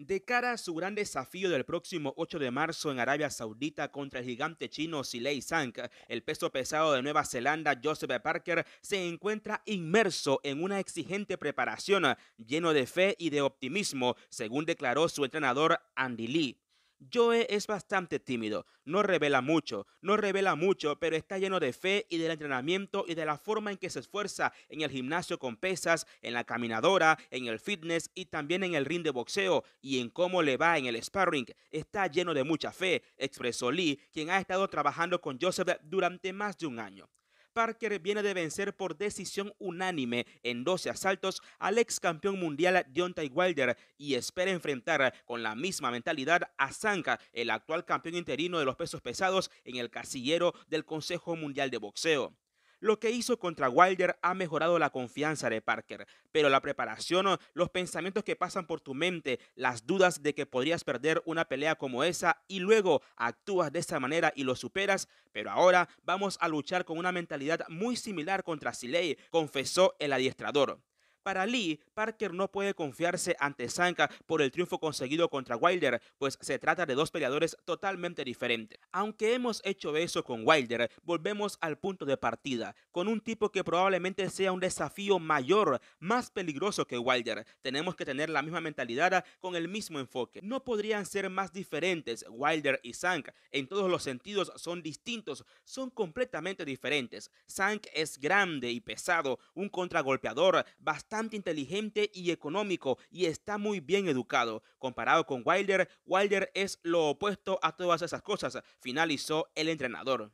De cara a su gran desafío del próximo 8 de marzo en Arabia Saudita contra el gigante chino Silei Sank, el peso pesado de Nueva Zelanda Joseph Parker se encuentra inmerso en una exigente preparación, lleno de fe y de optimismo, según declaró su entrenador Andy Lee. Joe es bastante tímido, no revela mucho, no revela mucho, pero está lleno de fe y del entrenamiento y de la forma en que se esfuerza en el gimnasio con pesas, en la caminadora, en el fitness y también en el ring de boxeo y en cómo le va en el sparring. Está lleno de mucha fe, expresó Lee, quien ha estado trabajando con Joseph durante más de un año. Parker viene de vencer por decisión unánime en 12 asaltos al ex campeón mundial Deontay Wilder y espera enfrentar con la misma mentalidad a Zanka, el actual campeón interino de los pesos pesados en el casillero del Consejo Mundial de Boxeo. Lo que hizo contra Wilder ha mejorado la confianza de Parker, pero la preparación, los pensamientos que pasan por tu mente, las dudas de que podrías perder una pelea como esa y luego actúas de esa manera y lo superas, pero ahora vamos a luchar con una mentalidad muy similar contra Siley, confesó el adiestrador. Para Lee, Parker no puede confiarse ante Sanka por el triunfo conseguido contra Wilder, pues se trata de dos peleadores totalmente diferentes. Aunque hemos hecho eso con Wilder, volvemos al punto de partida, con un tipo que probablemente sea un desafío mayor, más peligroso que Wilder. Tenemos que tener la misma mentalidad con el mismo enfoque. No podrían ser más diferentes Wilder y Sank. En todos los sentidos son distintos, son completamente diferentes. Sank es grande y pesado, un contragolpeador bastante bastante inteligente y económico y está muy bien educado. Comparado con Wilder, Wilder es lo opuesto a todas esas cosas, finalizó el entrenador.